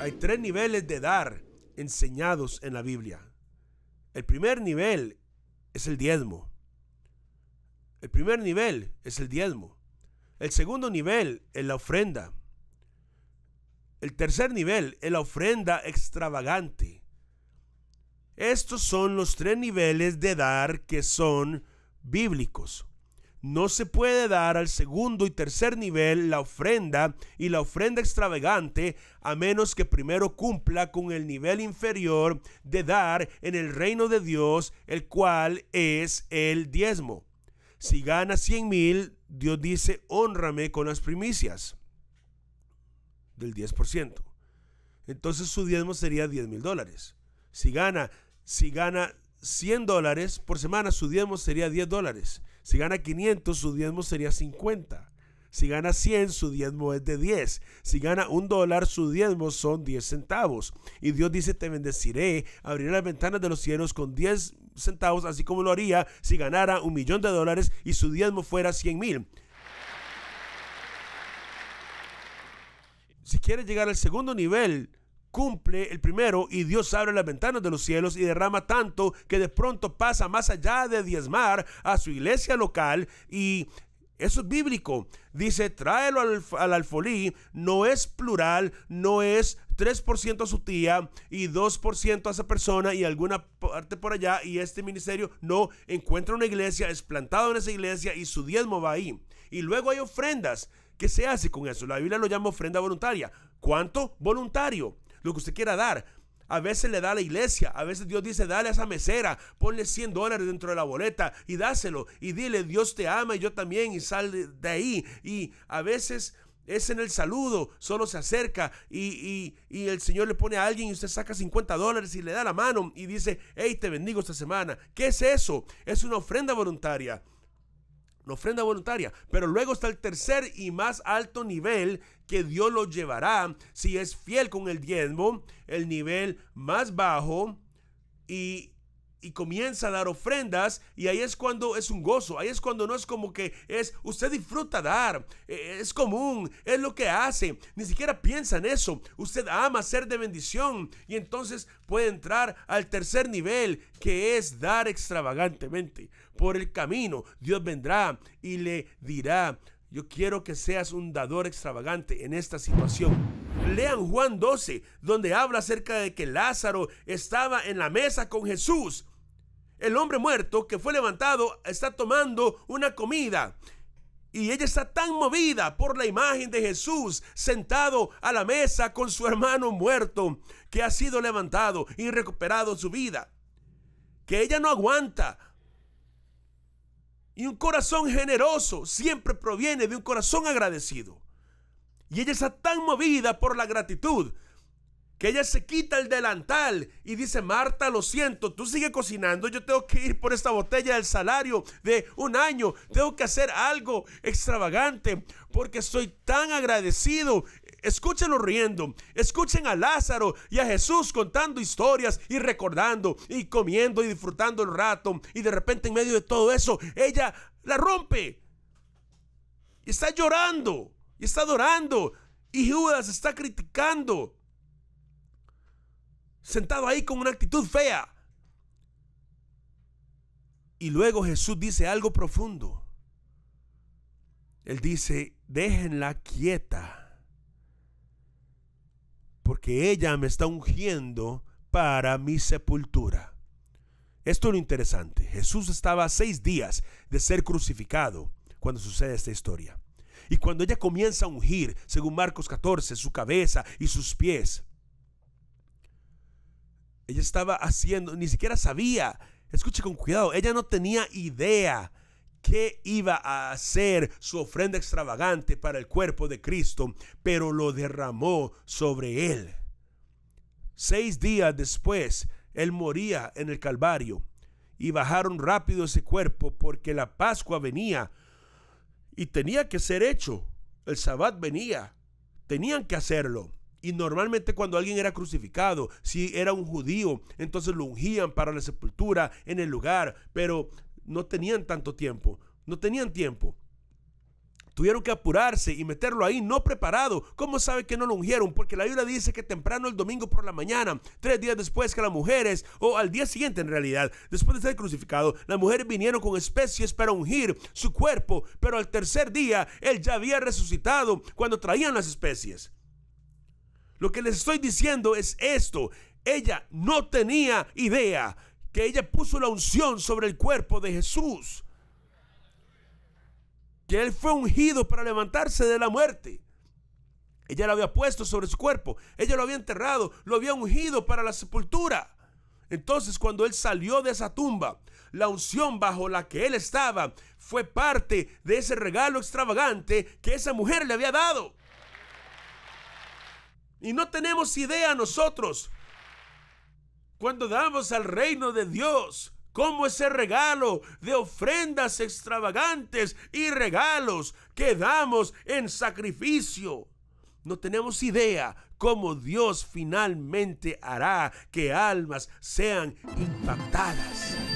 Hay tres niveles de dar enseñados en la Biblia. El primer nivel es el diezmo. El primer nivel es el diezmo. El segundo nivel es la ofrenda. El tercer nivel es la ofrenda extravagante. Estos son los tres niveles de dar que son bíblicos no se puede dar al segundo y tercer nivel la ofrenda y la ofrenda extravagante a menos que primero cumpla con el nivel inferior de dar en el reino de Dios, el cual es el diezmo. Si gana cien mil, Dios dice, honrame con las primicias del 10%. Entonces su diezmo sería 10 mil dólares. Si gana, si gana 100 dólares por semana, su diezmo sería 10 dólares. Si gana 500, su diezmo sería 50. Si gana 100, su diezmo es de 10. Si gana un dólar, su diezmo son 10 centavos. Y Dios dice, te bendeciré, abriré las ventanas de los cielos con 10 centavos, así como lo haría si ganara un millón de dólares y su diezmo fuera 100 mil. Si quieres llegar al segundo nivel cumple el primero y Dios abre las ventanas de los cielos y derrama tanto que de pronto pasa más allá de diezmar a su iglesia local y eso es bíblico. Dice, tráelo al, alfolí, no es plural, no es 3% a su tía y 2% a esa persona y alguna parte por allá y este ministerio no encuentra una iglesia, es plantado en esa iglesia y su diezmo va ahí. Y luego hay ofrendas. ¿Qué se hace con eso? La Biblia lo llama ofrenda voluntaria. ¿Cuánto? Voluntario lo que usted quiera dar. A veces le da a la iglesia, a veces Dios dice, dale a esa mesera, ponle 100 dólares dentro de la boleta y dáselo y dile, Dios te ama y yo también y sale de ahí. Y a veces es en el saludo, solo se acerca y, y, el Señor le pone a alguien y usted saca 50 dólares y le da la mano y dice, hey, te bendigo esta semana. ¿Qué es eso? Es una ofrenda voluntaria ofrenda voluntaria. Pero luego está el tercer y más alto nivel que Dios lo llevará si es fiel con el diezmo, el nivel más bajo y y comienza a dar ofrendas y ahí es cuando es un gozo, ahí es cuando no es como que es, usted disfruta dar, e, es común, es lo que hace, ni siquiera piensa en eso, usted ama ser de bendición y entonces puede entrar al tercer nivel que es dar extravagantemente por el camino, Dios vendrá y le dirá, yo quiero que seas un dador extravagante en esta situación. Lean Juan 12, donde habla acerca de que Lázaro estaba en la mesa con Jesús el hombre muerto que fue levantado está tomando una comida. Y ella está tan movida por la imagen de Jesús sentado a la mesa con su hermano muerto que ha sido levantado y recuperado su vida. Que ella no aguanta. Y un corazón generoso siempre proviene de un corazón agradecido. Y ella está tan movida por la gratitud que ella se quita el delantal y dice, Marta, lo siento, tú sigue cocinando, yo tengo que ir por esta botella del salario de un año, tengo que hacer algo extravagante porque estoy tan agradecido. Escúchenlo riendo, escuchen a Lázaro y a Jesús contando historias y recordando y comiendo y disfrutando el rato y de repente en medio de todo eso, ella la rompe. Y está llorando y está adorando y Judas está criticando sentado ahí con una actitud fea. Y luego Jesús dice algo profundo. Él dice, déjenla quieta, porque ella me está ungiendo para mi sepultura. Esto es lo interesante. Jesús estaba seis días de ser crucificado cuando sucede esta historia. Y cuando ella comienza a ungir, según Marcos 14, su cabeza y sus pies, ella estaba haciendo, ni siquiera sabía. Escuche con cuidado, ella no tenía idea qué iba a hacer su ofrenda extravagante para el cuerpo de Cristo, pero lo derramó sobre él. Seis días después, él moría en el Calvario y bajaron rápido ese cuerpo porque la Pascua venía y tenía que ser hecho. El Sabbat venía, tenían que hacerlo. Y normalmente cuando alguien era crucificado, si era un judío, entonces lo ungían para la sepultura en el lugar, pero no tenían tanto tiempo, no tenían tiempo. Tuvieron que apurarse y meterlo ahí no preparado. ¿Cómo sabe que no lo ungieron? Porque la Biblia dice que temprano el domingo por la mañana, tres días después que las mujeres, o al día siguiente en realidad, después de ser crucificado, las mujeres vinieron con especies para ungir su cuerpo, pero al tercer día él ya había resucitado cuando traían las especies. Lo que les estoy diciendo es esto. Ella no tenía idea que ella puso la unción sobre el cuerpo de Jesús. Que él fue ungido para levantarse de la muerte. Ella lo había puesto sobre su cuerpo. Ella lo había enterrado. Lo había ungido para la sepultura. Entonces cuando él salió de esa tumba, la unción bajo la que él estaba fue parte de ese regalo extravagante que esa mujer le había dado. Y no tenemos idea nosotros, cuando damos al reino de Dios, como ese regalo de ofrendas extravagantes y regalos que damos en sacrificio. No tenemos idea cómo Dios finalmente hará que almas sean impactadas.